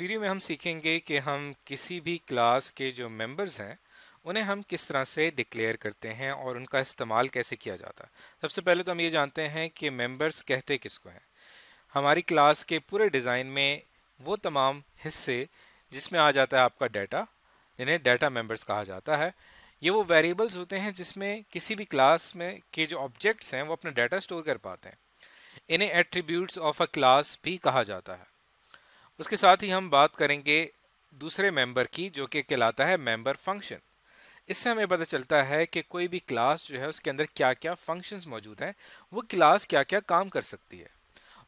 video में हम सीखेंगे कि हम किसी भी क्लास के जो मेंबर्स हैं उन्हें हम किस तरह से डिक्लेयर करते हैं और उनका इस्तेमाल कैसे किया जाता है सबसे पहले तो हम ये जानते हैं कि मेंबर्स कहते किसको हैं हमारी क्लास के पूरे डिज़ाइन में वो तमाम हिस्से जिसमें आ जाता है आपका डाटा जिन्हें डाटा मेंबर्स कहा जाता है ये वो वेरिएबल्स होते हैं जिसमें किसी भी क्लास में के जो ऑब्जेक्ट्स हैं वो अपना डाटा स्टोर कर पाते हैं इन्हें एट्रीब्यूट्स ऑफ अ क्लास भी कहा जाता है उसके साथ ही हम बात करेंगे दूसरे मेंबर की जो कि कहलाता है मेंबर फंक्शन इससे हमें पता चलता है कि कोई भी क्लास जो है उसके अंदर क्या क्या फंक्शंस मौजूद हैं वो क्लास क्या क्या काम कर सकती है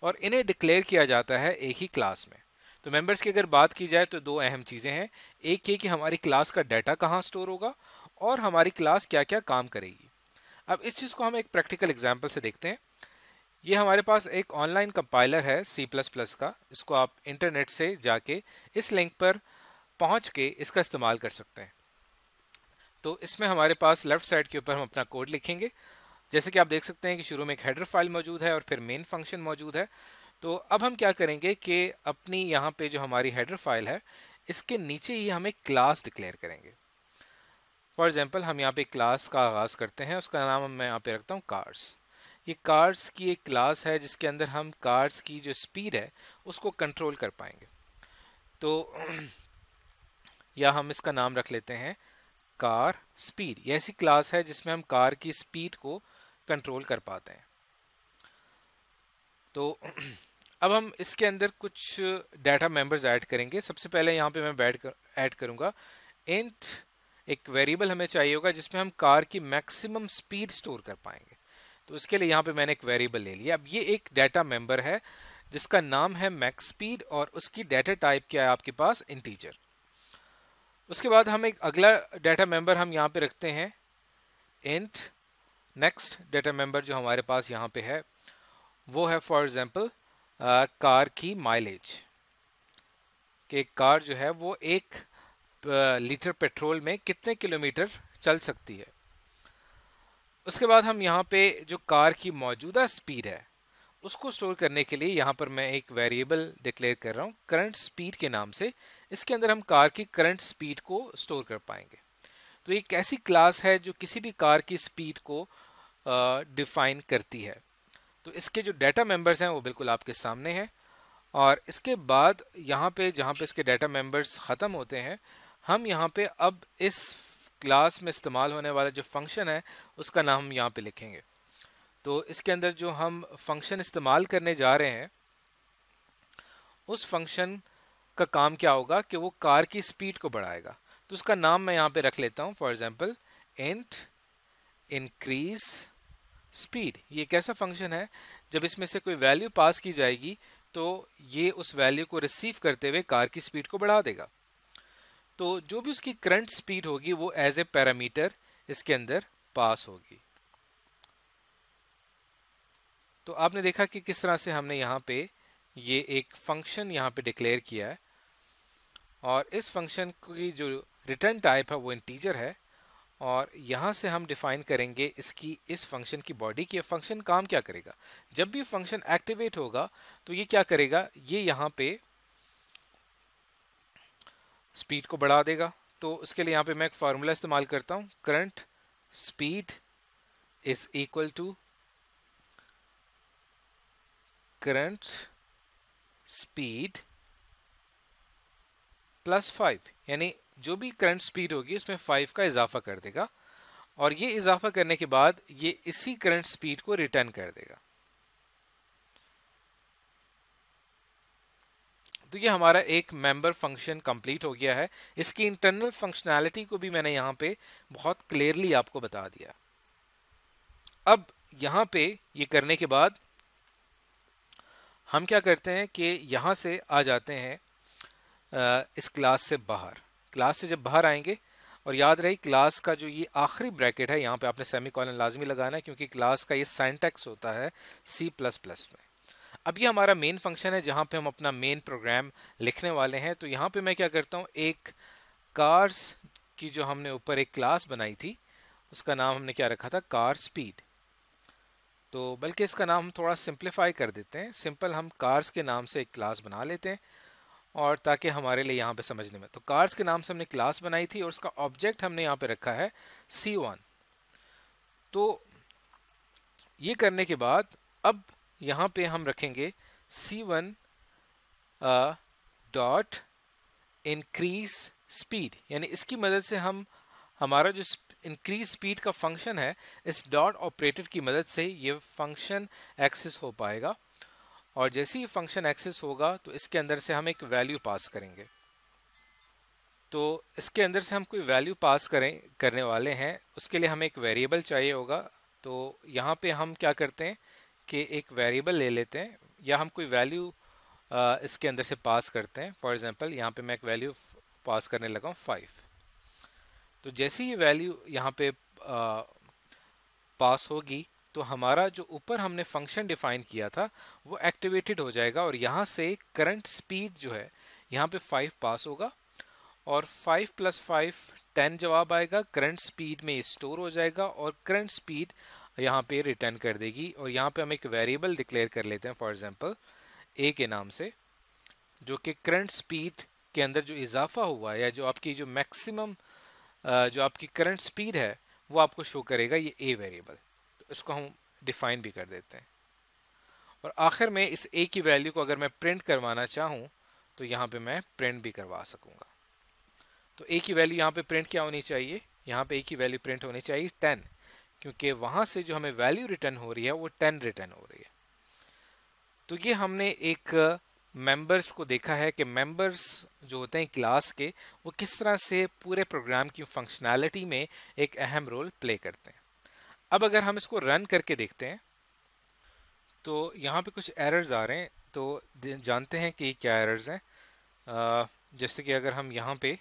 और इन्हें डिक्लेयर किया जाता है एक ही क्लास में तो मेंबर्स की अगर बात की जाए तो दो अहम चीज़ें हैं एक ये कि हमारी क्लास का डाटा कहाँ स्टोर होगा और हमारी क्लास क्या क्या काम करेगी अब इस चीज़ को हम एक प्रैक्टिकल एग्जाम्पल से देखते हैं ये हमारे पास एक ऑनलाइन कंपाइलर है C++ का इसको आप इंटरनेट से जाके इस लिंक पर पहुंच के इसका इस्तेमाल कर सकते हैं तो इसमें हमारे पास लेफ्ट साइड के ऊपर हम अपना कोड लिखेंगे जैसे कि आप देख सकते हैं कि शुरू में एक हेडर फाइल मौजूद है और फिर मेन फंक्शन मौजूद है तो अब हम क्या करेंगे कि अपनी यहाँ पे जो हमारी हेडर फाइल है इसके नीचे ही हम एक क्लास डिक्लेयर करेंगे फॉर एग्ज़ाम्पल हम यहाँ पे क्लास का आगाज़ करते हैं उसका नाम मैं यहाँ पे रखता हूँ कार्स ये कार्स की एक क्लास है जिसके अंदर हम कार्स की जो स्पीड है उसको कंट्रोल कर पाएंगे तो या हम इसका नाम रख लेते हैं कार स्पीड ये ऐसी क्लास है जिसमें हम कार की स्पीड को कंट्रोल कर पाते हैं तो अब हम इसके अंदर कुछ डाटा मेंबर्स ऐड करेंगे सबसे पहले यहाँ पे मैं बैड कर ऐड करूँगा इंट एक वेरिएबल हमें चाहिए होगा जिसमें हम कार की मैक्सिमम स्पीड स्टोर कर पाएंगे तो इसके लिए यहाँ पे मैंने एक वेरिएबल ले लिया अब ये एक डाटा मेंबर है जिसका नाम है मैक्स स्पीड और उसकी डाटा टाइप क्या है आपके पास इंटीजर उसके बाद हम एक अगला डाटा मेंबर हम यहाँ पे रखते हैं इंट नेक्स्ट डाटा मेंबर जो हमारे पास यहाँ पे है वो है फॉर एग्जांपल कार की माइलेज कि कार जो है वो एक लीटर पेट्रोल में कितने किलोमीटर चल सकती है उसके बाद हम यहाँ पे जो कार की मौजूदा स्पीड है उसको स्टोर करने के लिए यहाँ पर मैं एक वेरिएबल डिक्लेयर कर रहा हूँ करंट स्पीड के नाम से इसके अंदर हम कार की करंट स्पीड को स्टोर कर पाएंगे तो एक ऐसी क्लास है जो किसी भी कार की स्पीड को डिफाइन करती है तो इसके जो डाटा मेंबर्स हैं वो बिल्कुल आपके सामने हैं और इसके बाद यहाँ पे जहाँ पे इसके डाटा मेंबर्स ख़त्म होते हैं हम यहाँ पे अब इस क्लास में इस्तेमाल होने वाला जो फंक्शन है उसका नाम हम यहाँ पे लिखेंगे तो इसके अंदर जो हम फंक्शन इस्तेमाल करने जा रहे हैं उस फंक्शन का काम क्या होगा कि वो कार की स्पीड को बढ़ाएगा तो उसका नाम मैं यहाँ पे रख लेता हूँ for example int increase speed ये कैसा फंक्शन है जब इसमें से कोई वैल्यू पास की जाएगी तो ये उस वैल्यू को रिसीव करते हुए कार की स्पीड को बढ़ा देगा तो जो भी उसकी करंट स्पीड होगी वो एज ए पैरामीटर इसके अंदर पास होगी तो आपने देखा कि किस तरह से हमने यहाँ पे ये एक फंक्शन यहाँ पे डिक्लेयर किया है और इस फंक्शन की जो रिटर्न टाइप है वो इंटीजर है और यहाँ से हम डिफाइन करेंगे इसकी इस फंक्शन की बॉडी की फंक्शन काम क्या करेगा जब भी फंक्शन एक्टिवेट होगा तो ये क्या करेगा ये यहाँ पे स्पीड को बढ़ा देगा तो उसके लिए यहाँ पे मैं एक फार्मूला इस्तेमाल करता हूँ current speed is equal to current speed plus five यानी जो भी करंट स्पीड होगी उसमें फाइव का इजाफा कर देगा और ये इजाफा करने के बाद ये इसी करंट स्पीड को रिटर्न कर देगा तो ये हमारा एक मेंबर फंक्शन कंप्लीट हो गया है इसकी इंटरनल फंक्शनैलिटी को भी मैंने यहाँ पे बहुत क्लियरली आपको बता दिया अब यहाँ पे ये करने के बाद हम क्या करते हैं कि यहाँ से आ जाते हैं इस क्लास से बाहर क्लास से जब बाहर आएंगे और याद रही क्लास का जो ये आखिरी ब्रैकेट है यहाँ पे आपने सेमी कॉलन लाजमी लगाना है क्योंकि क्लास का ये साइंटेक्स होता है सी प्लस प्लस में अब ये हमारा मेन फंक्शन है जहाँ पे हम अपना मेन प्रोग्राम लिखने वाले हैं तो यहाँ पे मैं क्या करता हूँ एक कार्स की जो हमने ऊपर एक क्लास बनाई थी उसका नाम हमने क्या रखा था कार स्पीड तो बल्कि इसका नाम हम थोड़ा सिंप्लीफाई कर देते हैं सिंपल हम कार्स के नाम से एक क्लास बना लेते हैं और ताकि हमारे लिए यहाँ पे समझने में तो कार्स के नाम से हमने क्लास बनाई थी और उसका ऑब्जेक्ट हमने यहाँ पे रखा है सी वन तो ये करने के बाद अब यहाँ पे हम रखेंगे C one dot increase speed यानी इसकी मदद से हम हमारा जो इंक्रीज स्पीड का फंक्शन है इस डॉट ऑपरेटर की मदद से ये फंक्शन एक्सेस हो पाएगा और जैसे ही फंक्शन एक्सेस होगा तो इसके अंदर से हम एक वैल्यू पास करेंगे तो इसके अंदर से हम कोई वैल्यू पास करें करने वाले हैं उसके लिए हमें एक वेरिएबल चाहिए होगा तो यहाँ पे हम क्या करते हैं के एक वेरिएबल ले लेते हैं या हम कोई वैल्यू इसके अंदर से पास करते हैं फॉर एग्जांपल यहाँ पे मैं एक वैल्यू पास करने लगा हूँ फाइव तो जैसे ये वैल्यू यहाँ पे पास होगी तो हमारा जो ऊपर हमने फंक्शन डिफाइन किया था वो एक्टिवेटेड हो जाएगा और यहाँ से करंट स्पीड जो है यहाँ पे फाइव पास होगा और फाइव प्लस फाइव टेन जवाब आएगा करंट स्पीड में स्टोर हो जाएगा और करंट स्पीड यहाँ पे रिटर्न कर देगी और यहाँ पे हम एक वेरिएबल डिक्लेयर कर लेते हैं फॉर एग्जांपल ए के नाम से जो कि करंट स्पीड के अंदर जो इजाफा हुआ है या जो आपकी जो मैक्सिमम जो आपकी करंट स्पीड है वो आपको शो करेगा ये ए वेरिएबल तो इसको हम डिफाइन भी कर देते हैं और आखिर में इस ए की वैल्यू को अगर मैं प्रिंट करवाना चाहूँ तो यहाँ पे मैं प्रिंट भी करवा सकूँगा तो ए की वैल्यू यहाँ पे प्रिंट क्या होनी चाहिए यहाँ पे ए की वैल्यू प्रिंट होनी चाहिए टेन क्योंकि वहाँ से जो हमें वैल्यू रिटर्न हो रही है वो टेन रिटर्न हो रही है तो ये हमने एक मेंबर्स को देखा है कि मेंबर्स जो होते हैं क्लास के वो किस तरह से पूरे प्रोग्राम की फंक्शनैलिटी में एक अहम रोल प्ले करते हैं अब अगर हम इसको रन करके देखते हैं तो यहाँ पे कुछ एरर्स आ रहे हैं तो जानते हैं कि क्या एरर्स हैं जैसे कि अगर हम यहाँ पे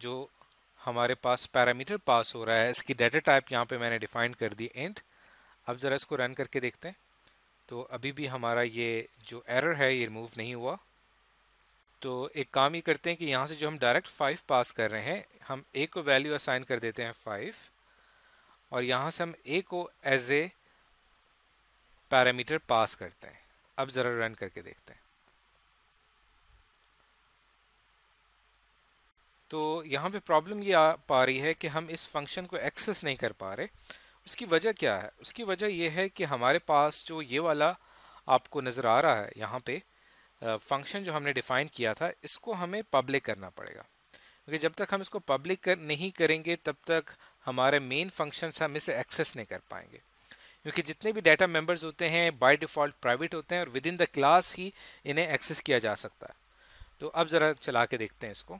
जो हमारे पास पैरामीटर पास हो रहा है इसकी डेटा टाइप यहाँ पे मैंने डिफाइन कर दी एंड अब ज़रा इसको रन करके देखते हैं तो अभी भी हमारा ये जो एरर है ये रिमूव नहीं हुआ तो एक काम ये करते हैं कि यहाँ से जो हम डायरेक्ट फाइव पास कर रहे हैं हम ए को वैल्यू असाइन कर देते हैं फाइव और यहाँ से हम ए को एज ए पैरामीटर पास करते हैं अब ज़रा रन करके देखते हैं तो यहाँ पे प्रॉब्लम ये आ पा रही है कि हम इस फंक्शन को एक्सेस नहीं कर पा रहे उसकी वजह क्या है उसकी वजह यह है कि हमारे पास जो ये वाला आपको नज़र आ रहा है यहाँ पे फंक्शन जो हमने डिफ़ाइन किया था इसको हमें पब्लिक करना पड़ेगा क्योंकि जब तक हम इसको पब्लिक कर नहीं करेंगे तब तक हमारे मेन फंक्शन हम इसे एक्सेस नहीं कर पाएंगे क्योंकि जितने भी डाटा मेंबर्स होते हैं बाय डिफ़ॉल्ट प्राइवेट होते हैं और विद इन द क्लास ही इन्हें एक्सेस किया जा सकता है तो अब ज़रा चला के देखते हैं इसको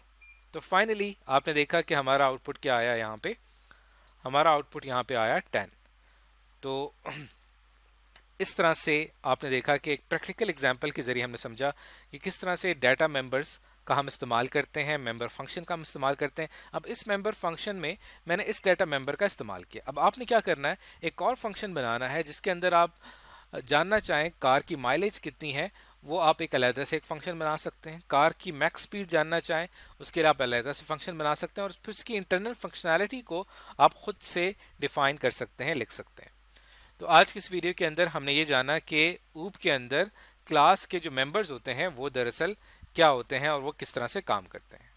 तो फाइनली आपने देखा कि हमारा आउटपुट क्या आया यहाँ पे हमारा आउटपुट यहाँ पे आया टेन तो इस तरह से आपने देखा कि एक प्रैक्टिकल एग्जाम्पल के ज़रिए हमने समझा कि किस तरह से डाटा मेम्बर्स का हम इस्तेमाल करते हैं मेंबर फंक्शन का हम इस्तेमाल करते हैं अब इस मेंबर फंक्शन में मैंने इस डाटा मेंबर का इस्तेमाल किया अब आपने क्या करना है एक और फंक्शन बनाना है जिसके अंदर आप जानना चाहें कार की माइलेज कितनी है वो आप एक अलहदा से एक फंक्शन बना सकते हैं कार की मैक्स स्पीड जानना चाहें उसके लिए आप अलहदा से फंक्शन बना सकते हैं और फिर उसकी इंटरनल फंक्शनैलिटी को आप ख़ुद से डिफ़ाइन कर सकते हैं लिख सकते हैं तो आज की इस वीडियो के अंदर हमने ये जाना कि ऊप के अंदर क्लास के जो मेम्बर्स होते हैं वो दरअसल क्या होते हैं और वो किस तरह से काम करते हैं